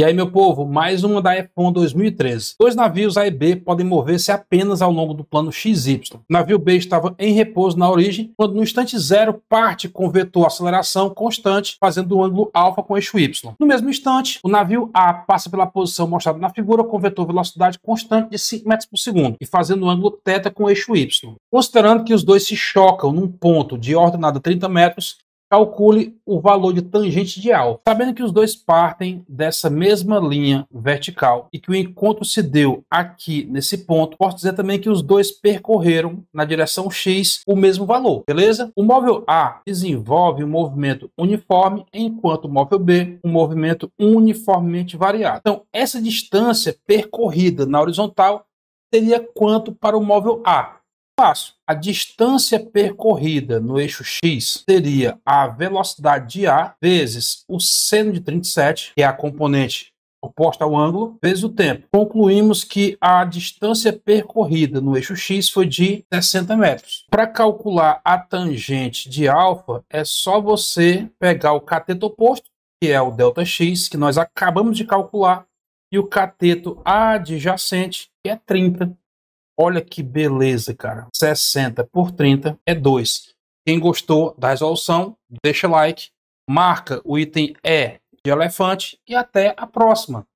E aí, meu povo, mais uma da EPON 2013. Dois navios A e B podem mover-se apenas ao longo do plano XY. O navio B estava em repouso na origem, quando no instante zero parte com vetor aceleração constante, fazendo o ângulo alfa com eixo Y. No mesmo instante, o navio A passa pela posição mostrada na figura com vetor velocidade constante de 5 metros por segundo e fazendo o ângulo θ com eixo Y. Considerando que os dois se chocam num ponto de ordenada 30 metros, Calcule o valor de tangente de alfa, sabendo que os dois partem dessa mesma linha vertical e que o encontro se deu aqui nesse ponto. Posso dizer também que os dois percorreram na direção x o mesmo valor, beleza? O móvel A desenvolve um movimento uniforme, enquanto o móvel B um movimento uniformemente variado. Então, essa distância percorrida na horizontal seria quanto para o móvel A? fácil. A distância percorrida no eixo X seria a velocidade de A vezes o seno de 37, que é a componente oposta ao ângulo, vezes o tempo. Concluímos que a distância percorrida no eixo x foi de 60 metros. Para calcular a tangente de alfa, é só você pegar o cateto oposto, que é o delta x, que nós acabamos de calcular, e o cateto adjacente, que é 30. Olha que beleza, cara. 60 por 30 é 2. Quem gostou da resolução, deixa like, marca o item E de elefante e até a próxima.